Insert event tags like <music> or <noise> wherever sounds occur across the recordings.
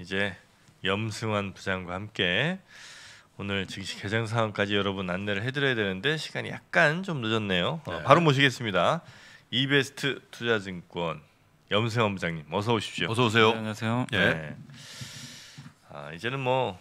이제 염승환 부장과 함께 오늘 즉시 개장 사항까지 여러분 안내를 해드려야 되는데 시간이 약간 좀 늦었네요. 어, 네. 어, 바로 모시겠습니다. 이베스트 투자증권 염승환 부장님 어서 오십시오. 어서 오세요. 네, 안녕하세요. 네. 네. 아, 이제는 뭐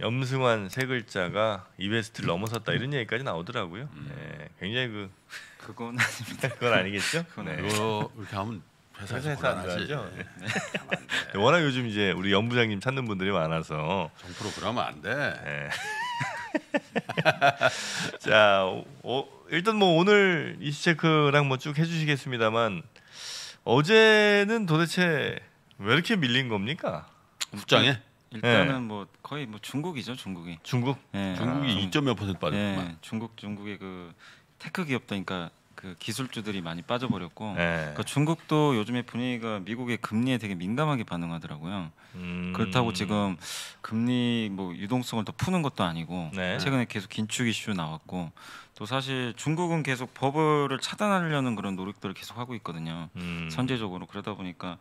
염승환 세 글자가 이베스트를 넘어섰다 이런 얘기까지 나오더라고요. 음. 네, 굉장히 그 그건 아닙니다. 그건 아니겠죠? 그건 네. 이렇게 하면 회사에서, 회사에서 안죠 <laughs> 네. 네. <laughs> 네. 워낙 요즘 이제 우리 연부장님 찾는 분들이 많아서 정 프로그램 안 돼. 네. <laughs> 자, 어, 일단 뭐 오늘 이슈체크랑 뭐 쭉 해주시겠습니다만 어제는 도대체 왜 이렇게 밀린 겁니까? 국장에 네. 일단은 네. 뭐 거의 뭐 중국이죠 중국이 중국 네, 중국이 아, 2.몇 퍼센트 빠졌구만 네, 중국 중국의 그 테크 기업다니까 그러니까 그 기술주들이 많이 빠져버렸고 네. 그러니까 중국도 요즘에 분위기가 미국의 금리에 되게 민감하게 반응하더라고요. 음. 그렇다고 지금 금리 뭐 유동성을 더 푸는 것도 아니고 네. 최근에 계속 긴축 이슈 나왔고 또 사실 중국은 계속 버블을 차단하려는 그런 노력들을 계속 하고 있거든요. 음. 선제적으로 그러다 보니까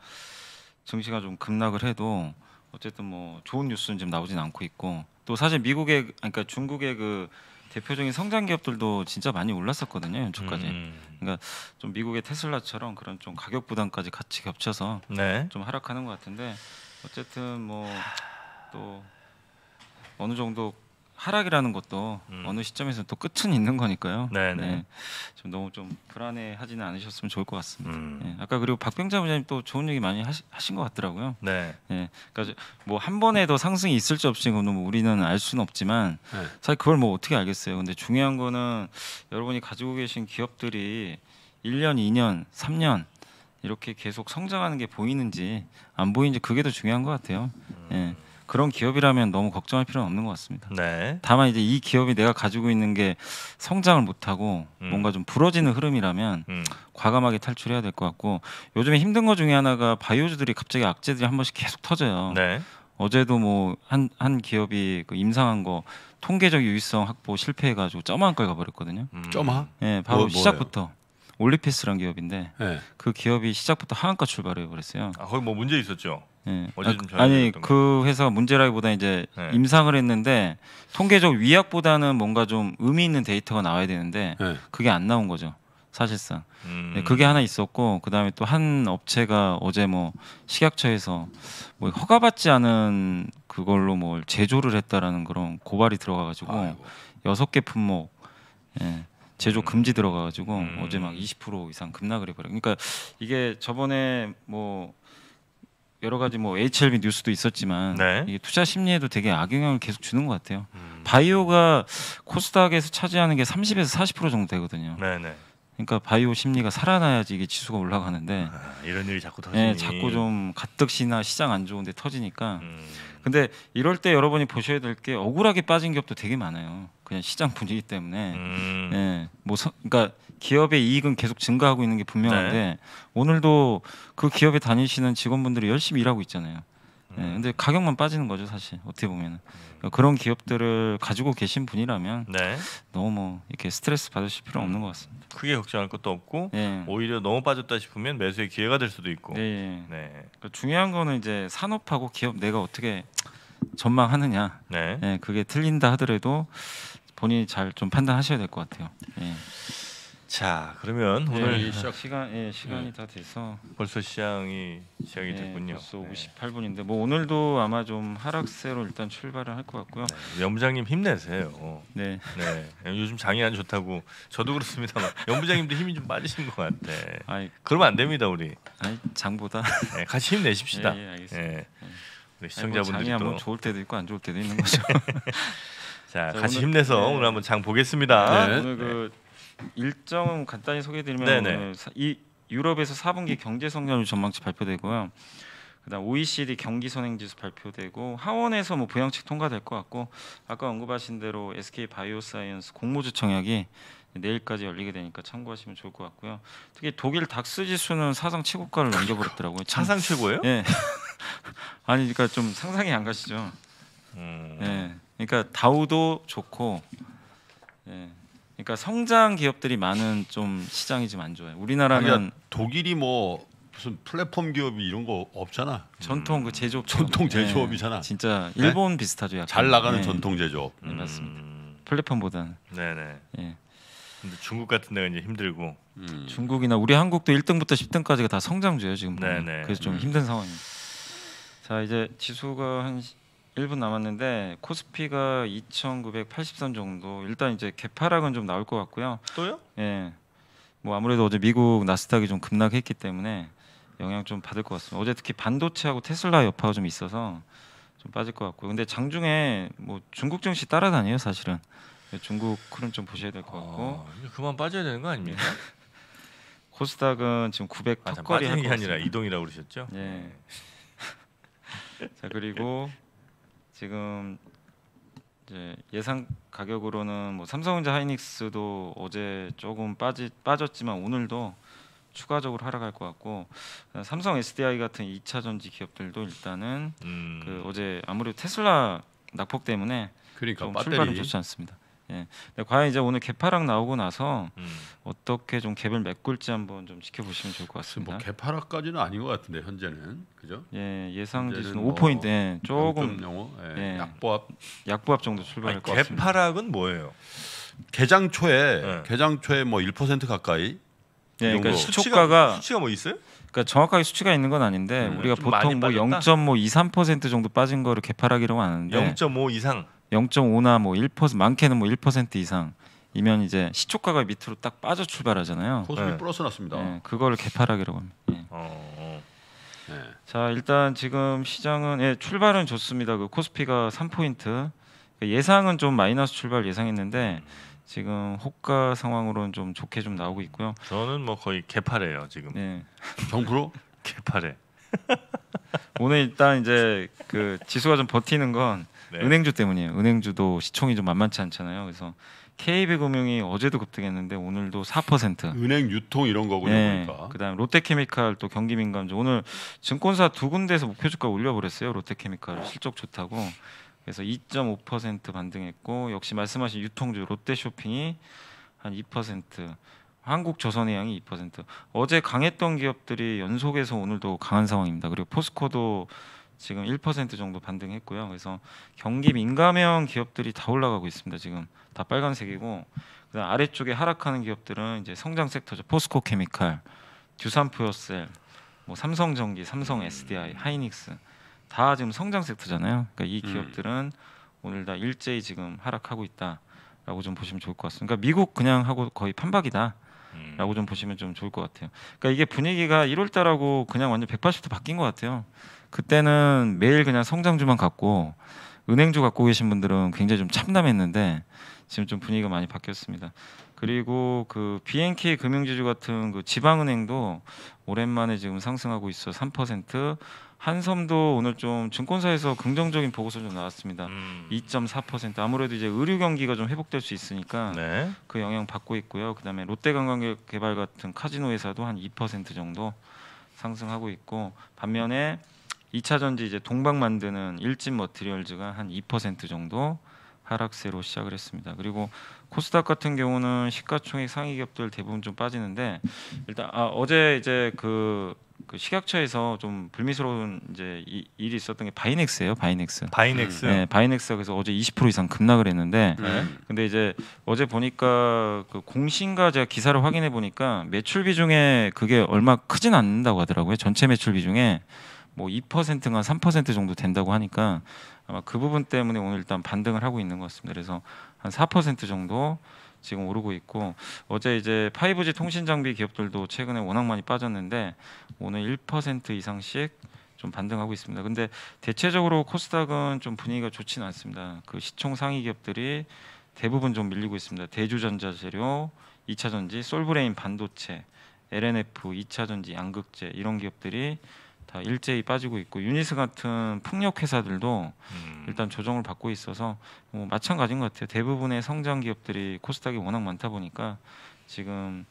증시가 좀 급락을 해도 어쨌든 뭐 좋은 뉴스는 지금 나오진 않고 있고 또 사실 미국의 그러니까 중국의 그 대표적인 성장 기업들도 진짜 많이 올랐었거든요 연초까지. 음. 그러니까 좀 미국의 테슬라처럼 그런 좀 가격 부담까지 같이 겹쳐서 네. 좀 하락하는 것 같은데 어쨌든 뭐 또 어느 정도 하락이라는 것도 음. 어느 시점에서 또 끝은 있는 거니까요. 네네. 네. 네. 좀 너무 좀 불안해하지는 않으셨으면 좋을 것 같습니다. 음. 네. 아까 그리고 박병자 부장님 또 좋은 얘기 많이 하시, 하신 것 같더라고요. 네. 네. 그러니까 뭐한 번에 도 상승이 있을지 없을지는 뭐 우리는 알 수는 없지만 네. 사실 그걸 뭐 어떻게 알겠어요. 근데 중요한 거는 여러분이 가지고 계신 기업들이 1년, 2년, 3년 이렇게 계속 성장하는 게 보이는지 안 보이는지 그게 더 중요한 것 같아요. 음. 예. 그런 기업이라면 너무 걱정할 필요는 없는 것 같습니다. 네. 다만 이제 이 기업이 내가 가지고 있는 게 성장을 못하고 음. 뭔가 좀 부러지는 흐름이라면 음. 과감하게 탈출해야 될 것 같고 요즘에 힘든 것 중에 하나가 바이오주들이 갑자기 악재들이 한 번씩 계속 터져요. 네. 어제도 뭐 한 한 기업이 그 임상한 거 통계적 유의성 확보 실패해가지고 점한 걸 가버렸거든요. 음. 점하? 네, 예, 바로 뭐, 시작부터. 올리피스라는 기업인데 네. 그 기업이 시작부터 하한가 출발해 을 버렸어요. 아, 거기 뭐 문제 있었죠? 예. 아, 니그 회사가 문제라기보다 이제 네. 임상을 했는데 통계적 위약보다는 뭔가 좀 의미 있는 데이터가 나와야 되는데 네. 그게 안 나온 거죠 사실상 네, 음. 네, 그게 하나 있었고 그 다음에 또 한 업체가 어제 뭐 식약처에서 뭐 허가받지 않은 그걸로 뭘 제조를 했다라는 그런 고발이 들어가가지고 여섯 개 품목 예. 제조 음. 금지 들어가가지고 음. 어제 막 20% 이상 급락을 해버려. 그러니까 이게 저번에 뭐 여러 가지 뭐 HLB 뉴스도 있었지만 네. 이게 투자 심리에도 되게 악영향을 계속 주는 것 같아요. 음. 바이오가 코스닥에서 차지하는 게 30에서 40% 정도 되거든요. 네네. 네. 그러니까 바이오 심리가 살아나야지 이게 지수가 올라가는데 아, 이런 일이 자꾸 터지니 네, 자꾸 좀 가뜩시나 시장 안 좋은데 터지니까 음. 근데 이럴 때 여러분이 보셔야 될 게 억울하게 빠진 기업도 되게 많아요 그냥 시장 분위기 때문에 음. 네, 뭐 서, 그러니까 기업의 이익은 계속 증가하고 있는 게 분명한데 네. 오늘도 그 기업에 다니시는 직원분들이 열심히 일하고 있잖아요. 네, 음. 근데 가격만 빠지는 거죠 사실 어떻게 보면그런 그러니까 기업들을 가지고 계신 분이라면 네. 너무 뭐 이렇게 스트레스 받으실 필요 없는 것 같습니다. 크게 걱정할 것도 없고 네. 오히려 너무 빠졌다 싶으면 매수의 기회가 될 수도 있고. 네. 네. 그러니까 중요한 거는 이제 산업하고 기업 내가 어떻게 전망하느냐. 네. 그게 틀린다 하더라도 본인이 잘 좀 판단하셔야 될 것 같아요. 예. 자 그러면 네, 오늘 오늘 시작 시간 예 시간이 네. 다 돼서 벌써 시향이 시작이 예, 네, 됐군요. 벌써 네. 58분인데 뭐 오늘도 아마 좀 하락세로 일단 출발을 할 것 같고요. 네, 염부장님 힘내세요. 네. 네. 요즘 장이 안 좋다고 저도 그렇습니다만 염부장님도 <laughs> 힘이 좀 빠지신 것 같아. 아이 그러면 안 됩니다 우리. 아이 장보다 네, 같이 힘내십시다. 예, 예, 알겠습니다. 예. 우리 뭐 시청자분들이 한번 좋을 때도 있고 안 좋을 때도 있는 <laughs> 거죠. 자, 자, 같이 오늘- 힘내서 네. 오늘 한번 장 보겠습니다. 네. 오늘 그 일정은 간단히 소개드리면 해이 유럽에서 4분기 경제 성장률 전망치 발표되고요. 그다음 OECD 경기 선행 지수 발표되고 하원에서 뭐 보양책 통과될 것 같고 아까 언급하신 대로 SK 바이오사이언스 공모주 청약이 내일까지 열리게 되니까 참고하시면 좋을 것 같고요. 특히 독일 닥스 지수는 사상 최고가를 넘겨버렸더라고요. 사상 최고예요? 예. <laughs> 아니 그러니까 좀 상상이 안 가시죠. 음. 예. 그러니까 다우도 좋고 예. 그러니까 성장 기업들이 많은 좀 시장이 좀 안 좋아요. 우리나라는 아니야, 독일이 뭐 무슨 플랫폼 기업이 이런 거 없잖아. 전통 그 음, 제조업. 전통 제조업이잖아. 네, 진짜 일본 네? 비슷하죠. 약간. 잘 나가는 네. 전통 제조업. 네, 음. 맞습니다. 플랫폼보다는. 네네. 예. 근데 중국 같은 데가 이제 힘들고. 음. 중국이나 우리 한국도 1등부터 10등까지가 다 성장주예요 지금. 보면. 그래서 좀 음. 힘든 상황입니다. 자 이제 지수가 한 1분 남았는데 코스피가 2,983 정도. 일단 이제 개파락은 좀 나올 것 같고요. 또요? 예. 뭐 아무래도 어제 미국 나스닥이 좀 급락했기 때문에 영향 좀 받을 것 같습니다. 어제 특히 반도체하고 테슬라 여파가 좀 있어서 좀 빠질 것 같고요. 근데 장중에 뭐 중국 증시 따라다녀요, 사실은. 네, 중국 쿨은 좀 보셔야 될 것 같고. 아, 그만 빠져야 되는 거 아닙니까? 네. <laughs> 코스닥은 지금 900 아, 턱걸이 빠지는 게 아니라 이동이라고 그러셨죠? 예. <laughs> 자 그리고 지금 이제 예상 가격으로는 뭐 삼성전자 하이닉스도 어제 조금 빠지 빠졌지만 오늘도 추가적으로 하락할 것 같고 삼성 SDI 같은 2차 전지 기업들도 일단은 음. 그 어제 아무래도 테슬라 낙폭 때문에 그러니까 좀 출발은 좋지 않습니다. 네. 과연 이제 오늘 개파락 나오고 나서 음. 어떻게 좀 갭을 메꿀지 한번 좀 지켜보시면 좋을 것 뭐 같습니다. 뭐 개파락까지는 아닌 것 같은데 현재는 그죠? 예, 예상 지수는 뭐 5포인트 예, 조금 0 0 예, 예, 약보합 약보합 정도 출발할 아니, 것 같습니다. 개파락은 뭐예요? 개장 초에 네. 예. 개장 초에 뭐1% 가까이 예, 그러니까 시초가가 뭐 수치가 뭐 있어요? 그러니까 정확하게 수치가 있는 건 아닌데 음, 우리가 보통 뭐 0.5, 2, 3% 정도 빠진 거를 개파락이라고 하는데 0.5 이상 0.5나 뭐 1% 많게는 뭐 1% 이상이면 이제 시초가가 밑으로 딱 빠져 출발하잖아요. 코스피 네. 플러스 났습니다. 네, 그걸 개파락이라고 합니다. 네. 어, 어, 네. 자 일단 지금 시장은 예, 출발은 좋습니다. 그 코스피가 3포인트 그러니까 예상은 좀 마이너스 출발 예상했는데 지금 호가 상황으로는 좀 좋게 좀 나오고 있고요. 저는 뭐 거의 개파래요 지금. 네. 정프로 <laughs> 개파래. 오늘 일단 이제 그 지수가 좀 버티는 건 네. 은행주 때문이에요. 은행주도 시총이 좀 만만치 않잖아요. 그래서 KB금융이 어제도 급등했는데 오늘도 4%. 은행 유통 이런 거군요. 네. 그러니까. 그다음 롯데케미칼 또 경기 민감주 오늘 증권사 두 군데에서 목표 주가 올려버렸어요. 롯데케미칼 실적 좋다고. 그래서 2.5% 반등했고 역시 말씀하신 유통주 롯데쇼핑이 한 2%. 한국조선의양이 2%. 어제 강했던 기업들이 연속해서 오늘도 강한 상황입니다. 그리고 포스코도 지금 1% 정도 반등했고요. 그래서 경기 민감형 기업들이 다 올라가고 있습니다. 지금 다 빨간색이고 그다음 아래쪽에 하락하는 기업들은 이제 성장 섹터죠. 포스코 케미칼, 듀산프로셀, 뭐 삼성전기, 삼성 SDI, 음. 하이닉스 다 지금 성장 섹터잖아요. 그러니까 이 음. 기업들은 오늘 다 일제히 지금 하락하고 있다라고 좀 보시면 좋을 것 같습니다. 그러니까 미국 그냥 하고 거의 판박이다. 음. 라고 좀 보시면 좀 좋을 것 같아요. 그러니까 이게 분위기가 1월달하고 그냥 완전 180도 바뀐 것 같아요. 그때는 매일 그냥 성장주만 갖고 은행주 갖고 계신 분들은 굉장히 좀 참담했는데 지금 좀 분위기가 많이 바뀌었습니다. 그리고 그 BNK 금융지주 같은 그 지방은행도 오랜만에 지금 상승하고 있어 3%. 한섬도 오늘 좀 증권사에서 긍정적인 보고서 좀 나왔습니다. 음. 2.4% 아무래도 이제 의류 경기가 좀 회복될 수 있으니까 네. 그 영향 받고 있고요. 그다음에 롯데관광개발 같은 카지노 회사도 한 2% 정도 상승하고 있고 반면에 2차 전지 이제 동방 만드는 일진 머티리얼즈가 한 2% 정도 하락세로 시작을 했습니다. 그리고 코스닥 같은 경우는 시가총액 상위 기업들 대부분 좀 빠지는데 일단 아, 어제 이제 그, 그 식약처에서 좀 불미스러운 이제 이, 일이 있었던 게 바이넥스예요, 바이넥스. 바이넥스. 네, 바이넥스가 그래서 어제 20% 이상 급락을 했는데, 네. 근데 이제 어제 보니까 그공신과 제가 기사를 확인해 보니까 매출 비중에 그게 얼마 크진 않는다고 하더라고요, 전체 매출 비중에. 뭐 2%나 3% 정도 된다고 하니까 아마 그 부분 때문에 오늘 일단 반등을 하고 있는 것 같습니다. 그래서 한 4% 정도 지금 오르고 있고 어제 이제 5G 통신 장비 기업들도 최근에 워낙 많이 빠졌는데 오늘 1% 이상씩 좀 반등하고 있습니다. 근데 대체적으로 코스닥은 좀 분위기가 좋지는 않습니다. 그 시총 상위 기업들이 대부분 좀 밀리고 있습니다. 대주전자재료, 2차전지, 솔브레인 반도체, LNF, 2차전지, 양극재 이런 기업들이 다 일제히 빠지고 있고 유니스 같은 폭력 회사들도 음. 일단 조정을 받고 있어서 뭐 마찬가지인 것 같아요. 대부분의 성장 기업들이 코스닥이 워낙 많다 보니까 지금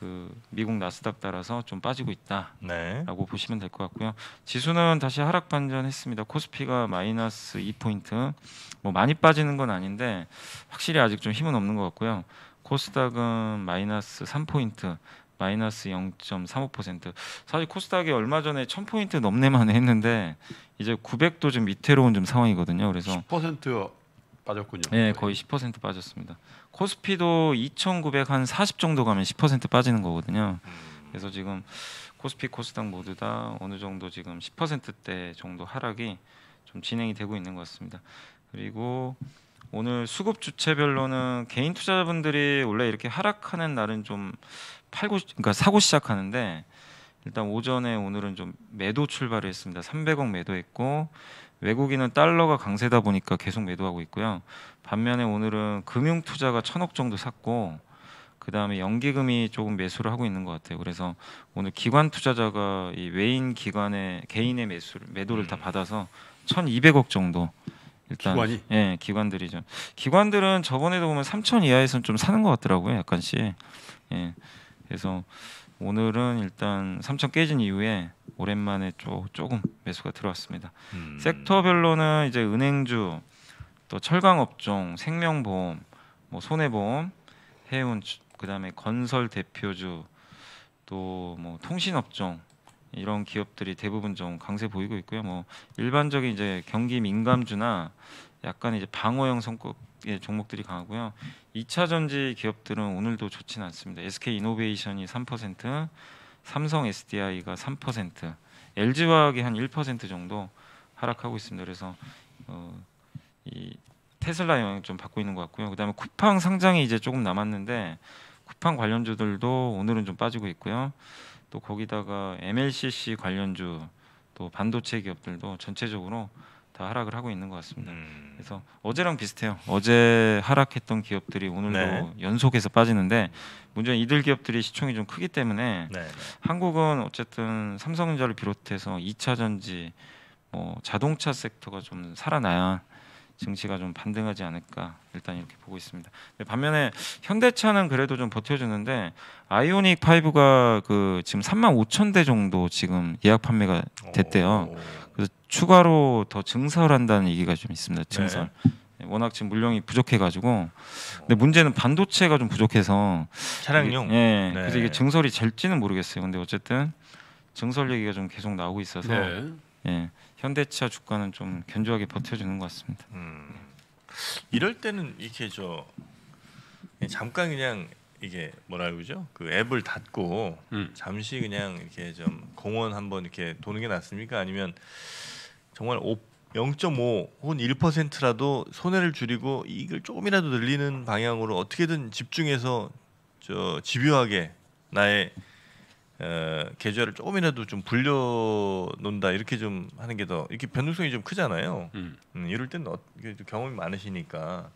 그 미국 나스닥 따라서 좀 빠지고 있다라고 네. 보시면 될 것 같고요. 지수는 다시 하락 반전했습니다. 코스피가 마이너스 2포인트. 뭐 많이 빠지는 건 아닌데 확실히 아직 좀 힘은 없는 것 같고요. 코스닥은 마이너스 3포인트. 마이너스 0.35% 사실 코스닥이 얼마 전에 1000포인트 넘네만 했는데 이제 900도 좀 밑으로운 좀 상황이거든요. 그래서 10% 빠졌군요. 네, 거의 10% 빠졌습니다. 코스피도 2,900한40 정도 가면 10% 빠지는 거거든요. 음. 그래서 지금 코스피 코스닥 모두 다 어느 정도 지금 10%대 정도 하락이 좀 진행이 되고 있는 것 같습니다. 그리고 오늘 수급 주체별로는 개인 투자자분들이 원래 이렇게 하락하는 날은 좀 팔고 그러니까 사고 시작하는데 일단 오전에 오늘은 좀 매도 출발을 했습니다. 300억 매도했고 외국인은 달러가 강세다 보니까 계속 매도하고 있고요. 반면에 오늘은 금융 투자가 천억 정도 샀고 그 다음에 연기금이 조금 매수를 하고 있는 것 같아요. 그래서 오늘 기관 투자자가 이 외인 기관의 개인의 매수 매도를 다 음. 받아서 1,200억 정도 일단 기관이? 예 기관들이 죠 기관들은 저번에도 보면 3천 이하에서는 좀 사는 것 같더라고요. 약간씩 예. 그래서 오늘은 일단 3천 깨진 이후에 오랜만에 조, 조금 매수가 들어왔습니다. 음. 섹터별로는 이제 은행주, 또 철강업종, 생명보험, 뭐 손해보험, 해운, 그다음에 건설 대표주, 또 뭐 통신업종 이런 기업들이 대부분 좀 강세 보이고 있고요. 뭐 일반적인 이제 경기 민감주나 약간 이제 방어형 성급 예, 종목들이 강하고요. 2차 전지 기업들은 오늘도 좋지는 않습니다. SK 이노베이션이 3%, 삼성 SDI가 3%, LG 화학이 한 1% 정도 하락하고 있습니다. 그래서 어, 이 테슬라 영향 좀 받고 있는 것 같고요. 그다음에 쿠팡 상장이 이제 조금 남았는데 쿠팡 관련주들도 오늘은 좀 빠지고 있고요. 또 거기다가 MLCC 관련주 또 반도체 기업들도 전체적으로 다 하락을 하고 있는 것 같습니다. 음. 그래서 어제랑 비슷해요. 어제 하락했던 기업들이 오늘도 네. 연속해서 빠지는데 문제는 이들 기업들이 시총이 좀 크기 때문에 네. 한국은 어쨌든 삼성전자를 비롯해서 2차전지 뭐 자동차 섹터가 좀 살아나야 증시가 좀 반등하지 않을까 일단 이렇게 보고 있습니다. 반면에 현대차는 그래도 좀 버텨주는데 아이오닉 5가 그 지금 3만 5천 대 정도 지금 예약 판매가 됐대요. 오. 그래서 추가로 더 증설을 한다는 얘기가 좀 있습니다. 네. 증설. 네. 워낙 지금 물량이 부족해가지고 근데 문제는 반도체가 좀 부족해서 차량용 이게, 예 네. 그래서 이게 증설이 될지는 모르겠어요 근데 어쨌든 증설 얘기가 좀 계속 나오고 있어서 네. 예 현대차 주가는 좀 견조하게 버텨주는 것 같습니다 음, 이럴 때는 이렇게 저 잠깐 그냥 이게 뭐라 그러죠? 그 앱을 닫고 음. 잠시 그냥 이렇게 좀 공원 한번 이렇게 도는 게 낫습니까? 아니면 정말 5, 0.5 혹은 1%라도 손해를 줄이고 이익을 조금이라도 늘리는 방향으로 어떻게든 집중해서 저 집요하게 나의 어, 계좌를 조금이라도 좀 불려 놓는다 이렇게 좀 하는 게 더 이렇게 변동성이 좀 크잖아요. 음. 음, 이럴 때는 어, 경험이 많으시니까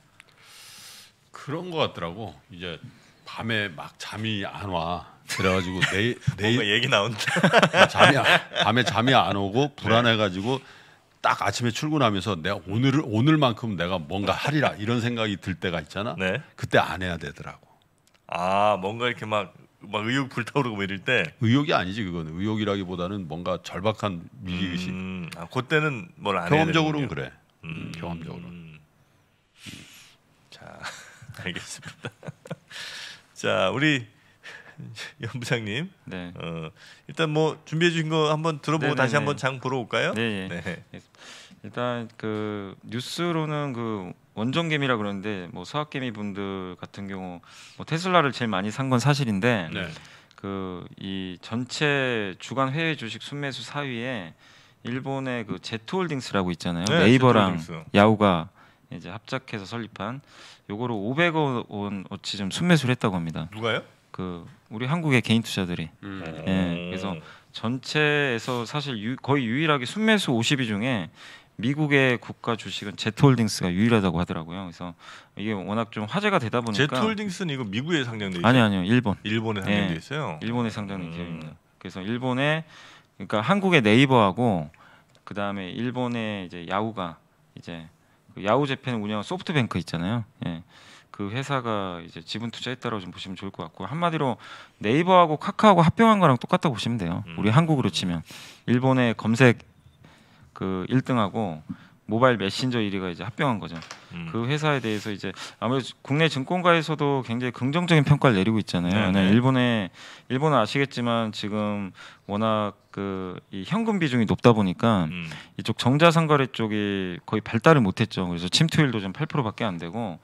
그런 것 같더라고. 이제 밤에 막 잠이 안 와. 그래가지고 <laughs> 내일 내일 얘기 나온다. 아, 잠이 안, <laughs> 밤에 잠이 안 오고 불안해가지고 딱 아침에 출근하면서 내가 오늘 오늘만큼 내가 뭔가 하리라 이런 생각이 들 때가 있잖아. 네. 그때 안 해야 되더라고. 아 뭔가 이렇게 막, 막 의욕 불타오르고 이럴 때 의욕이 아니지 그건 의욕이라기보다는 뭔가 절박한 미기 의식. 음, 아, 그때는 뭘안 경험적으로는 그래. 음, 경험적으로 음. 자 <laughs> 알겠습니다. 자, 우리 <laughs> 연부장님. 네. 어, 일단 뭐 준비해 주신 거 한번 들어보고 네네네. 네, 다시 한번 네. 장 보러 올까요? 네. 예. 네. 일단 그 뉴스로는 그 원전 개미라 그러는데 뭐 수학 개미 분들 같은 경우 뭐 테슬라를 제일 많이 산 건 사실인데 네. 그이 전체 주간 해외 주식 순매수 사위에 일본의 그 제트홀딩스라고 있잖아요. 네, 이버랑 제트홀딩스. 야후가 이제 합작해서 설립한 요거로 500억 원어치 좀 순매수를 했다고 합니다. 누가요? 그 우리 한국의 개인 투자들이. 음. 예, 그래서 전체에서 사실 유, 거의 유일하게 순매수 50위 중에 미국의 국가 주식은 제트홀딩스가 유일하다고 하더라고요. 그래서 이게 워낙 좀 화제가 되다 보니까 제트홀딩스는 이거 미국에 상장돼 있어요? 아니 아니요. 일본. 일본에 상장돼 예, 있어요. 일본에 상장된 기업입니다. 음. 그래서 일본에 그러니까 한국의 네이버하고 그다음에 일본의 이제 야후가 이제 그 야후 재팬 운영한 소프트뱅크 있잖아요. 예. 그 회사가 이제 지분 투자했다라고 좀 보시면 좋을 것 같고 한마디로 네이버하고 카카오고 합병한 거랑 똑같다고 보시면 돼요. 음. 우리 한국으로 치면 일본의 검색 그 1등하고 모바일 메신저 1위가 이제 합병한 거죠. 음. 그 회사에 대해서 이제 아무래도 국내 증권가에서도 굉장히 긍정적인 평가를 내리고 있잖아요. 네, 네. 네. 일본에 일본은 아시겠지만 지금 워낙 그이 현금 비중이 높다 보니까 음. 이쪽 정자상거래 쪽이 거의 발달을 못했죠. 그래서 침투율도 좀 8%밖에 안 되고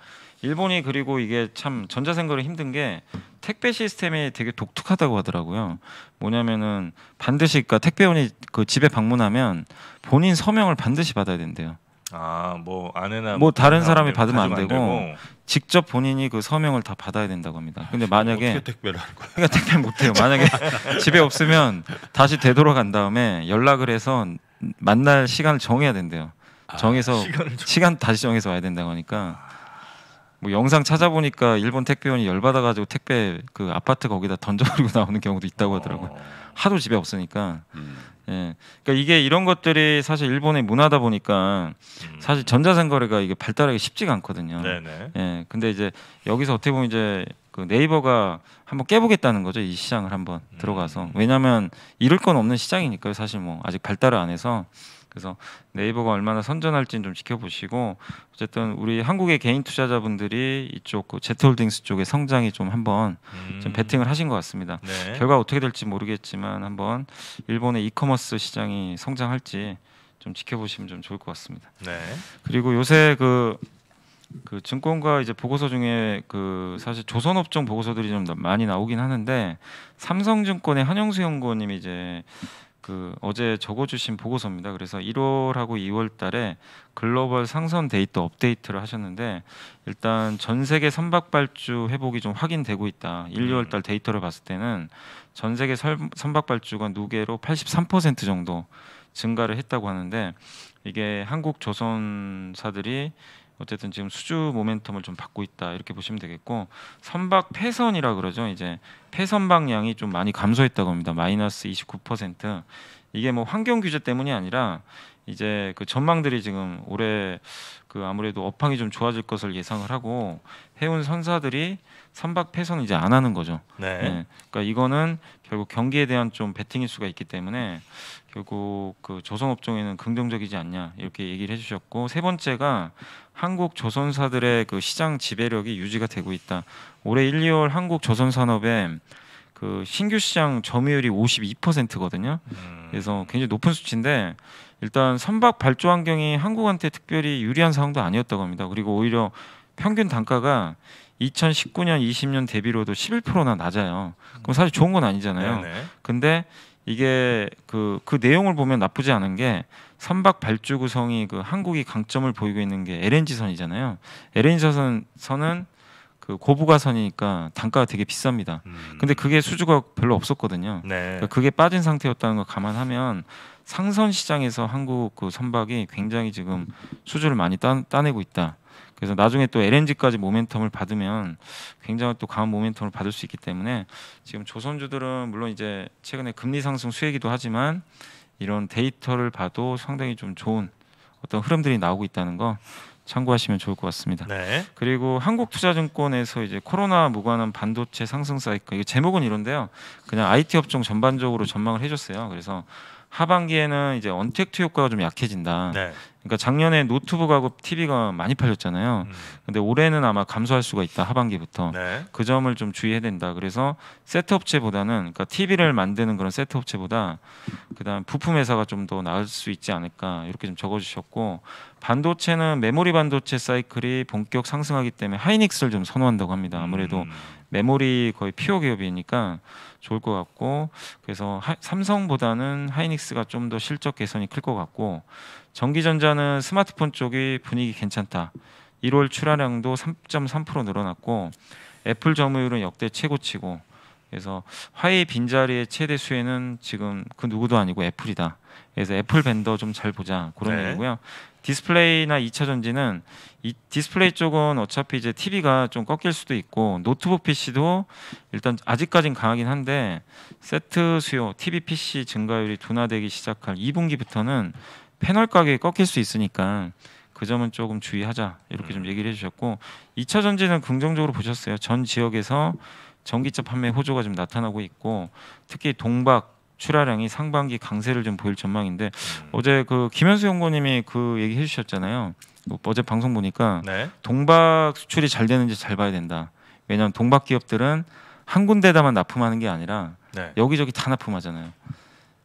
일본이 그리고 이게 참 전자생거래 힘든 게 택배 시스템이 되게 독특하다고 하더라고요. 뭐냐면은 반드시 그러니까 택배원이 그 집에 방문하면 본인 서명을 반드시 받아야 된대요. 아, 뭐 아내나 뭐 다른 사람이 받으면 안 되고, 되고, 직접 본인이 그 서명을 다 받아야 된다고 합니다. 근데 만약에 택배를 하 거야? 그러니까 택배 못 해요. 만약에 <laughs> 집에 없으면 다시 되돌아간 다음에 연락을 해서 만날 시간을 정해야 된대요. 아, 정해서 아, 시간 다시 정해서 와야 된다고 하니까 아, 뭐 영상 찾아보니까 일본 택배원이 열받아가지고 택배 그 아파트 거기다 던져버리고 <laughs> 나오는 경우도 있다고 하더라고요. 어. 하도 집에 없으니까. 음. 예. 그러니까 이게 이런 것들이 사실 일본의 문화다 보니까 음. 사실 전자상거래가 이게 발달하기 쉽지가 않거든요. 네네. 예. 근데 이제 여기서 어떻게 보면 이제 그 네이버가 한번 깨보겠다는 거죠. 이 시장을 한번 들어가서. 음. 왜냐면 잃을 건 없는 시장이니까요. 사실 뭐 아직 발달을 안 해서 그래서 네이버가 얼마나 선전할지는 좀 지켜보시고 어쨌든 우리 한국의 개인 투자자분들이 이쪽 그 제트홀딩스 쪽의 성장이 좀 한번 음. 좀 베팅을 하신 것 같습니다. 네. 결과 어떻게 될지 모르겠지만 한번 일본의 이커머스 시장이 성장할지 좀 지켜보시면 좀 좋을 것 같습니다. 네. 그리고 요새 그, 그 증권가 이제 보고서 중에 그 사실 조선업종 보고서들이 좀 많이 나오긴 하는데 삼성증권의 한영수 연구원님이 이제 그 어제 적어주신 보고서입니다. 그래서 1월하고 2월달에 글로벌 상선 데이터 업데이트를 하셨는데 일단 전 세계 선박 발주 회복이 좀 확인되고 있다. 1, 2월달 음. 데이터를 봤을 때는 전 세계 선박 발주가 누계로 83% 정도 증가를 했다고 하는데 이게 한국 조선사들이 어쨌든 지금 수주 모멘텀을 좀 받고 있다 이렇게 보시면 되겠고 선박 폐선이라 그러죠. 이제 폐선박량이 좀 많이 감소했다고 합니다. 마이너스 29%. 이게 뭐 환경 규제 때문이 아니라 이제 그 전망들이 지금 올해 그 아무래도 업황이 좀 좋아질 것을 예상을 하고 해운 선사들이 선박 폐선 이제 안 하는 거죠. 네. 네. 그러니까 이거는 결국 경기에 대한 좀 베팅일 수가 있기 때문에 결국 그 조선업종에는 긍정적이지 않냐 이렇게 얘기를 해주셨고 세 번째가 한국 조선사들의 그 시장 지배력이 유지가 되고 있다. 올해 1, 2월 한국 조선 산업의 그 신규 시장 점유율이 52%거든요. 음. 그래서 굉장히 높은 수치인데 일단 선박 발주 환경이 한국한테 특별히 유리한 상황도 아니었다고 합니다. 그리고 오히려 평균 단가가 2019년, 20년 대비로도 11%나 낮아요. 그럼 사실 좋은 건 아니잖아요. 네네. 근데 이게 그, 그 내용을 보면 나쁘지 않은 게 선박 발주 구성이 그 한국이 강점을 보이고 있는 게 LNG선이잖아요. LNG선 선은 그 고부가선이니까 단가가 되게 비쌉니다. 음. 근데 그게 수주가 별로 없었거든요. 네. 그러니까 그게 빠진 상태였다는 걸 감안하면 상선 시장에서 한국 그 선박이 굉장히 지금 수주를 많이 따, 따내고 있다. 그래서 나중에 또 LNG까지 모멘텀을 받으면 굉장히 또 강한 모멘텀을 받을 수 있기 때문에 지금 조선주들은 물론 이제 최근에 금리 상승 수혜기도 하지만 이런 데이터를 봐도 상당히 좀 좋은 어떤 흐름들이 나오고 있다는 거 참고하시면 좋을 것 같습니다. 네. 그리고 한국투자증권에서 이제 코로나 무관한 반도체 상승 사이클 제목은 이런데요. 그냥 IT 업종 전반적으로 전망을 해줬어요. 그래서 하반기에는 이제 언택트 효과가 좀 약해진다. 네. 그러니까 작년에 노트북하고 TV가 많이 팔렸잖아요. 음. 근데 올해는 아마 감소할 수가 있다 하반기부터. 네. 그 점을 좀 주의해야 된다. 그래서 세트 업체보다는 그러니까 TV를 만드는 그런 세트 업체보다 그다음 부품 회사가 좀 더 나을 수 있지 않을까 이렇게 좀 적어 주셨고 반도체는 메모리 반도체 사이클이 본격 상승하기 때문에 하이닉스를 좀 선호한다고 합니다. 아무래도 음. 메모리 거의 피오 기업이니까 좋을 것 같고 그래서 하, 삼성보다는 하이닉스가 좀 더 실적 개선이 클 것 같고 전기전자는 스마트폰 쪽이 분위기 괜찮다. 1월 출하량도 3.3% 늘어났고 애플 점유율은 역대 최고치고 그래서 화웨이 빈자리의 최대 수혜는 지금 그 누구도 아니고 애플이다. 그래서 애플 벤더 좀 잘 보자 그런 네. 얘기고요. 디스플레이나 2차 전지는 이 디스플레이 쪽은 어차피 이제 TV가 좀 꺾일 수도 있고 노트북 PC도 일단 아직까진 강하긴 한데 세트 수요, TV PC 증가율이 둔화되기 시작할 2분기부터는 패널 가격이 꺾일 수 있으니까 그 점은 조금 주의하자 이렇게 좀 음. 얘기를 해주셨고 2차 전지는 긍정적으로 보셨어요. 전 지역에서 전기차 판매 호조가 좀 나타나고 있고 특히 동박 출하량이 상반기 강세를 좀 보일 전망인데 음. 어제 그 김현수 연구님이 그 얘기 해주셨잖아요. 뭐 어제 방송 보니까 네. 동박 수출이 잘 되는지 잘 봐야 된다. 왜냐하면 동박 기업들은 한 군데다만 납품하는 게 아니라 네. 여기저기 다 납품하잖아요.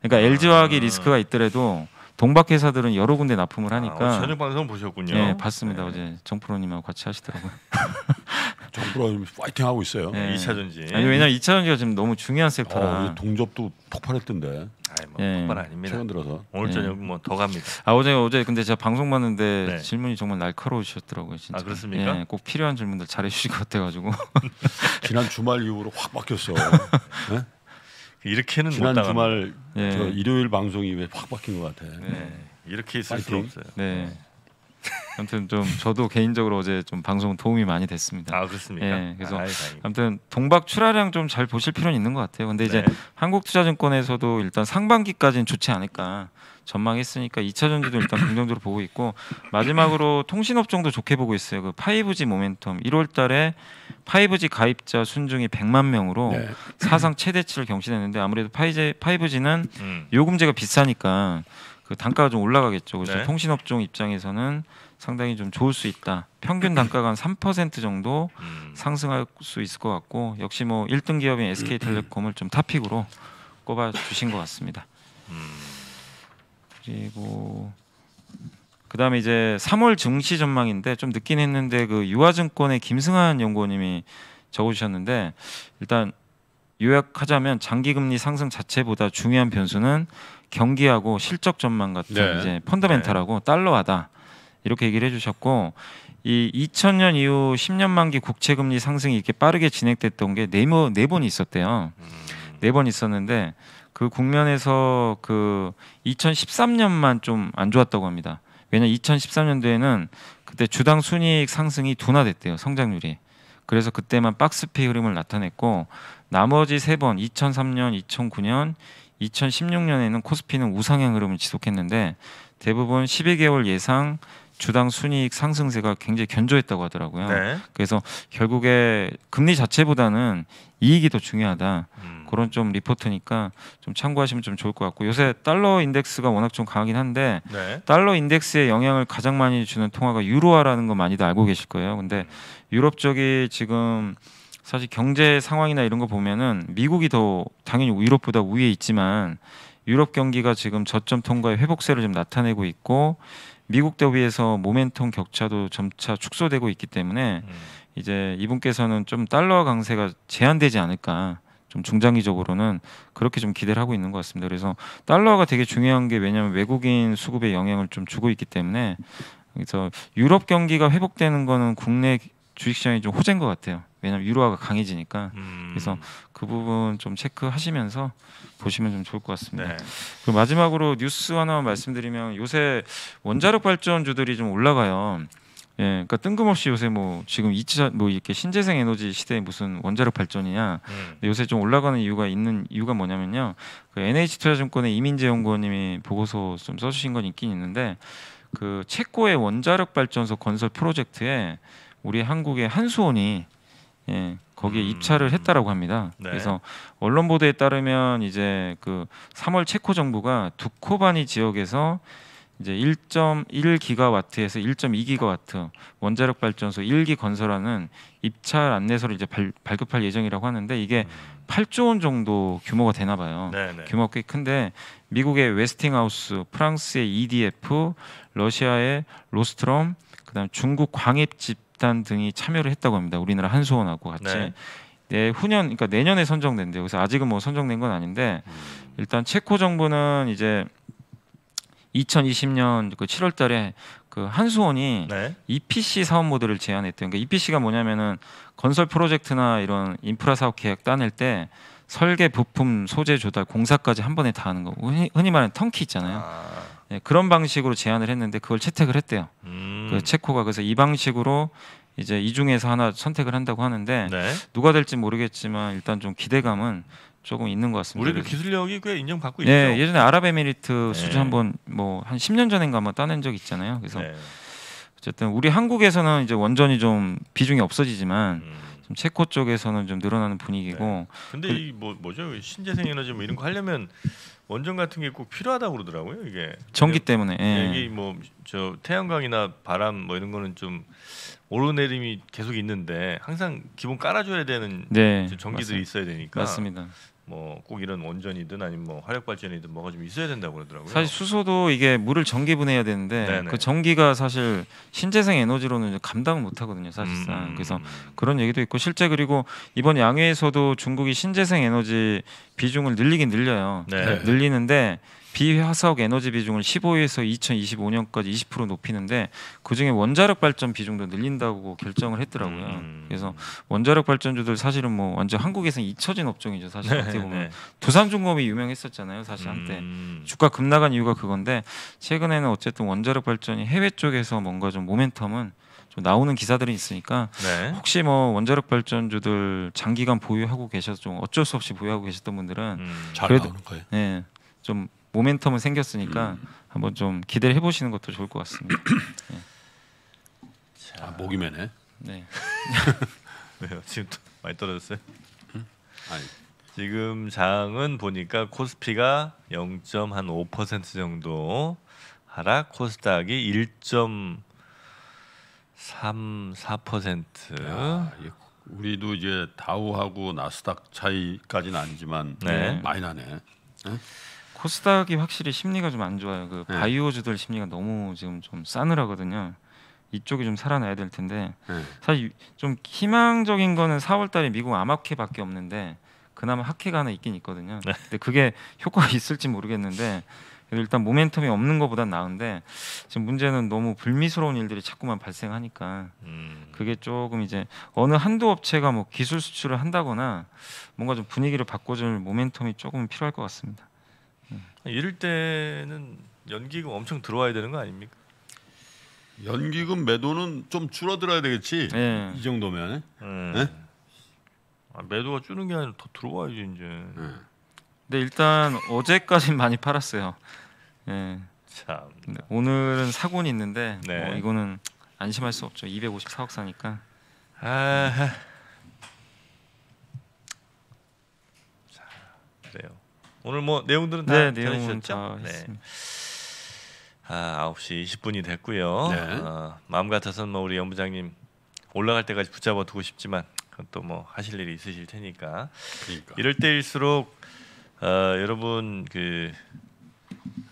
그러니까 아. LG 화학이 리스크가 있더라도 동박 회사들은 여러 군데 납품을 아, 하니까 아, 저녁 방송 보셨군요. 네, 봤습니다. 네. 어제 정프로님하고 같이 하시더라고요. <laughs> 정프로님 파이팅 하고 있어요. 네. 2차전지. 아니 왜냐 2차전지가 지금 너무 중요한 섹터라. 어, 동접도 폭발했던데. 아이, 뭐 네. 폭발 아닙니다. 최근 들어서 오늘 네. 저녁 네. 뭐 뭐더 갑니다. 아 어제 어제 근데 제가 방송 봤는데 네. 질문이 정말 날카로우셨더라고요. 진짜. 아 그렇습니까? 예, 꼭 필요한 질문들 잘해주실 것 같아가지고 <laughs> 지난 주말 이후로 확 바뀌었어. 네? <laughs> 이렇게는 지난 못 주말 네. 저 일요일 방송이 왜 확 바뀐 것 같아. 네. 이렇게 있을 수 없어요. 네. 아무튼 좀 저도 개인적으로 어제 좀 방송 도움이 많이 됐습니다. 아 그렇습니까? 예, 그래서 아, 무튼 동박 출하량 좀 잘 보실 필요는 있는 것 같아요. 근데 이제 네. 한국투자증권에서도 일단 상반기까지는 좋지 않을까. 전망했으니까 2차전지도 일단 긍정적으로 보고 있고 마지막으로 통신업종도 좋게 보고 있어요. 그 5G 모멘텀 1월 달에 5G 가입자 순중이 100만 명으로 네. 사상 최대치를 경신했는데 아무래도 5G, 는 음. 요금제가 비싸니까 그 단가가 좀 올라가겠죠. 그래서 네. 통신업종 입장에서는 상당히 좀 좋을 수 있다. 평균 단가가 한 3% 정도 음. 상승할 수 있을 것 같고 역시 뭐 1등 기업인 SK텔레콤을 <clears throat> 좀 탑픽으로 꼽아 주신 것 같습니다. 그리고 그다음에 이제 3월 증시 전망인데 좀 늦긴 했는데 그 유아증권의 김승환 연구원님이 적어주셨는데 일단 요약하자면 장기금리 상승 자체보다 중요한 변수는 경기하고 실적 전망 같은 네. 이제 펀더멘탈하고 네. 달러화다 이렇게 얘기를 해주셨고 이 2000년 이후 10년 만기 국채 금리 상승이 이렇게 빠르게 진행됐던 게 네번 네번 있었대요. 음. 네번 있었는데 그 국면에서 그 2013년만 좀 안 좋았다고 합니다. 왜냐 면 2013년도에는 그때 주당 순이익 상승이 둔화됐대요. 성장률이. 그래서 그때만 박스페이 흐름을 나타냈고 나머지 세 번 2003년, 2009년, 2016년에는 코스피는 우상향 흐름을 지속했는데 대부분 12개월 예상 주당 순이익 상승세가 굉장히 견조했다고 하더라고요. 네. 그래서 결국에 금리 자체보다는 이익이 더 중요하다. 음. 그런 좀 리포트니까 좀 참고하시면 좀 좋을 것 같고 요새 달러 인덱스가 워낙 좀 강하긴 한데 네. 달러 인덱스의 영향을 가장 많이 주는 통화가 유로화라는 거 많이들 알고 계실 거예요. 근데 유럽 쪽이 지금 사실 경제 상황이나 이런 거 보면은 미국이 더 당연히 유럽보다 우위에 있지만 유럽 경기가 지금 저점 통과의 회복세를 좀 나타내고 있고 미국 대비해서 모멘텀 격차도 점차 축소되고 있기 때문에 음. 이제 이분께서는 좀 달러 강세가 제한되지 않을까 좀 중장기적으로는 그렇게 좀 기대를 하고 있는 것 같습니다. 그래서 달러가 되게 중요한 게 왜냐하면 외국인 수급에 영향을 좀 주고 있기 때문에 그래서 유럽 경기가 회복되는 거는 국내 주식시장이 좀 호재인 것 같아요. 왜냐하면 유로화가 강해지니까 음. 그래서 그 부분 좀 체크하시면서 보시면 좀 좋을 것 같습니다. 네. 그리고 마지막으로 뉴스 하나만 말씀드리면 요새 원자력 발전주들이 좀 올라가요. 예, 그러니까 뜬금없이 요새 뭐 지금 이차 뭐 이렇게 신재생 에너지 시대에 무슨 원자력 발전이냐 음. 요새 좀 올라가는 이유가 있는 이유가 뭐냐면요. 그 NH투자증권의 이민재 연구원님이 보고서 좀 써주신 건 있긴 있는데 그 체코의 원자력 발전소 건설 프로젝트에 우리 한국의 한수원이 예, 거기에 음. 입찰을 했다라고 합니다. 네. 그래서 언론 보도에 따르면 이제 그 3월 체코 정부가 두코바니 지역에서 이제 1.1 기가와트에서 1.2 기가와트 원자력 발전소 1기 건설하는 입찰 안내서를 이제 발, 급할 예정이라고 하는데 이게 음. 8조 원 정도 규모가 되나 봐요. 네, 네. 규모가 꽤 큰데 미국의 웨스팅하우스, 프랑스의 EDF, 러시아의 로스트롬, 그다음 중국 광입 집단 등이 참여를 했다고 합니다. 우리나라 한수원하고 같이. 네. 네, 후년 그러니까 내년에 선정된대요. 그래서 아직은 뭐 선정된 건 아닌데 음. 일단 체코 정부는 이제 2020년 그 7월 달에 그 한수원이 네. EPC 사업 모델을 제안했던요 그러니까 EPC가 뭐냐면은 건설 프로젝트나 이런 인프라 사업 계획 따낼 때 설계, 부품, 소재 조달, 공사까지 한 번에 다 하는 거. 흔히, 흔히 말하는 턴키 있잖아요. 아. 네, 그런 방식으로 제안을 했는데 그걸 채택을 했대요. 음. 그 체코가 그래서 이 방식으로 이제 이 중에서 하나 선택을 한다고 하는데 네. 누가 될지 모르겠지만 일단 좀 기대감은 조금 있는 것 같습니다. 우리도 기술력이 꽤 인정받고 예, 있죠. 네, 예전에 아랍에미리트 수주 한번 뭐 한 10년 전인가 한번 따낸 적 있잖아요. 그래서 네. 어쨌든 우리 한국에서는 이제 원전이 좀 비중이 없어지지만 음. 좀 체코 쪽에서는 좀 늘어나는 분위기고. 네. 근데 그, 이뭐 뭐죠 신재생 에너지 뭐 이런 거 하려면 원전 같은 게 꼭 필요하다고 그러더라고요 이게. 전기 때문에. 네. 예. 이게 뭐저 태양광이나 바람 뭐 이런 거는 좀 오르내림이 계속 있는데 항상 기본 깔아줘야 되는 네, 전기들이 맞습니다. 있어야 되니까 맞습니다. 뭐 꼭 이런 원전이든 아니면 뭐 화력 발전이든 뭐가 좀 있어야 된다고 그러더라고요. 사실 수소도 이게 물을 전기 분해해야 되는데 네네. 네. 그 전기가 사실 신재생 에너지로는 감당을 못 하거든요, 사실상. 음. 음 그래서 음, 음. 그런 얘기도 있고 실제 그리고 이번 양회에서도 중국이 신재생 에너지 비중을 늘리긴 늘려요. 네. 늘리는데 비화석 에너지 비중을 15에서 2025년까지 20% 높이는데 그중에 원자력 발전 비중도 늘린다고 결정을 했더라고요. 음. 그래서 원자력 발전주들 사실은 뭐 완전 한국에선 잊혀진 업종이죠. 사실 네. 어떻게 보면 네. 두산중공업이 유명했었잖아요. 사실 음. 한때 음. 주가 급락한 이유가 그건데 최근에는 어쨌든 원자력 발전이 해외 쪽에서 뭔가 좀 모멘텀은 좀 나오는 기사들이 있으니까 네. 혹시 뭐 원자력 발전주들 장기간 보유하고 계셔서 좀 어쩔 수 없이 보유하고 계셨던 분들은 음, 잘 그래도, 나오는 거예요. 네, 좀 모멘텀은 생겼으니까 음. 한번 좀 기대를 해보시는 것도 좋을 것 같습니다. 네. <clears throat> 아, 목이 메네. 네. <laughs> 왜요? 지금 많이 떨어졌어요? 음? 지금 장은 보니까 코스피가 0.5% 정도 하락, 코스닥이 1.34%. 우리도 이제 다우하고 나스닥 차이까지는 아니지만 네. 많이 나네. 네? 코스닥이 확실히 심리가 좀 안 좋아요. 그 네. 바이오주들 심리가 너무 지금 좀 싸늘하거든요. 이쪽이 좀 살아나야 될 텐데 네. 사실 좀 희망적인 거는 4월달에 미국 암학회밖에 없는데 그나마 학회가 하나 있긴 있거든요. 네. 근데 그게 <laughs> 효과가 있을지 모르겠는데 일단 모멘텀이 없는 것보단 나은데 지금 문제는 너무 불미스러운 일들이 자꾸만 발생하니까 음. 그게 조금 이제 어느 한두 업체가 뭐 기술 수출을 한다거나 뭔가 좀 분위기를 바꿔줄 모멘텀이 조금 필요할 것 같습니다. 이럴 때는 연기금 엄청 들어와야 되는 거 아닙니까? 연기금 매도는 좀 줄어들어야 되겠지. 예. 이 정도면. 예. 예? 아, 매도가 줄는 게 아니라 더 들어와야지 이제. 예. 근데 일단 어제까진 <laughs> 많이 팔았어요. 예. 참. 오늘은 사고는 있는데 뭐 네. 뭐 이거는 안심할 수 없죠. 254억 사니까. 아. 자, 그래요. 오늘 뭐 내용들은 다 네, 전해주셨죠? 네. 아, 9시 20분이 됐고요. 네. 어, 마음 같아서는 뭐 우리 연부장님 올라갈 때까지 붙잡아 두고 싶지만 그건 또뭐 하실 일이 있으실 테니까. 그러니까. 이럴 때일수록 어, 여러분 그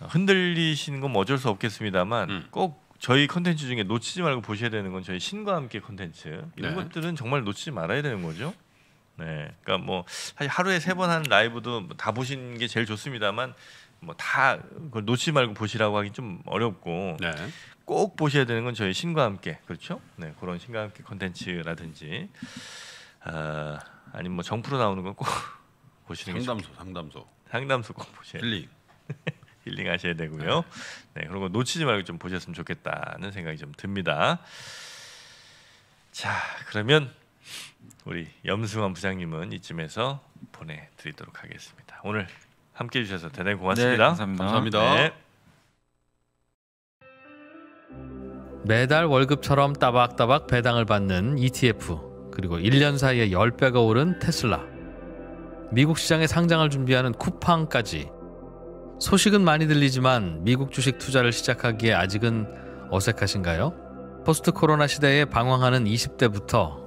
흔들리시는 건 뭐 어쩔 수 없겠습니다만 음. 꼭 저희 컨텐츠 중에 놓치지 말고 보셔야 되는 건 저희 신과 함께 컨텐츠 이런 네. 것들은 정말 놓치지 말아야 되는 거죠. 네, 그러니까 뭐 사실 하루에 세 번 하는 라이브도 뭐 다보시는게 제일 좋습니다만 뭐 다 그걸 놓치지 말고 보시라고 하기좀 어렵고 네. 꼭 보셔야 되는 건 저희 신과 함께 그렇죠? 네, 그런 신과 함께 컨텐츠라든지 아, 아니면 뭐 정프로 나오는 건꼭 <laughs> 보시는 상담소, 상담소, 상담소 꼭 보셔야 힐링. <laughs> 힐링 하셔야 되고요. 네, 그런 거 놓치지 말고 좀 보셨으면 좋겠다는 생각이 좀 듭니다. 자, 그러면 우리 염승환 부장님은 이쯤에서 보내드리도록 하겠습니다. 오늘 함께 해주셔서 대단히 네, 고맙습니다. 네, 감사합니다. 감사합니다. 네. 매달 월급처럼 따박따박 배당을 받는 ETF 그리고 1년 사이에 10배가 오른 테슬라 미국 시장에 상장을 준비하는 쿠팡까지 소식은 많이 들리지만 미국 주식 투자를 시작하기에 아직은 어색하신가요? 포스트 코로나 시대에 방황하는 20대부터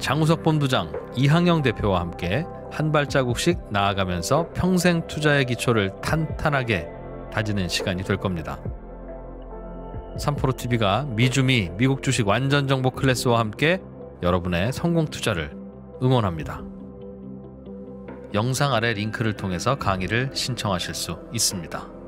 장우석 본부장, 이항영 대표와 함께 한 발자국씩 나아가면서 평생 투자의 기초를 탄탄하게 다지는 시간이 될 겁니다. 3프로TV가 미주미 미국 주식 완전 정보 클래스와 함께 여러분의 성공 투자를 응원합니다. 영상 아래 링크를 통해서 강의를 신청하실 수 있습니다.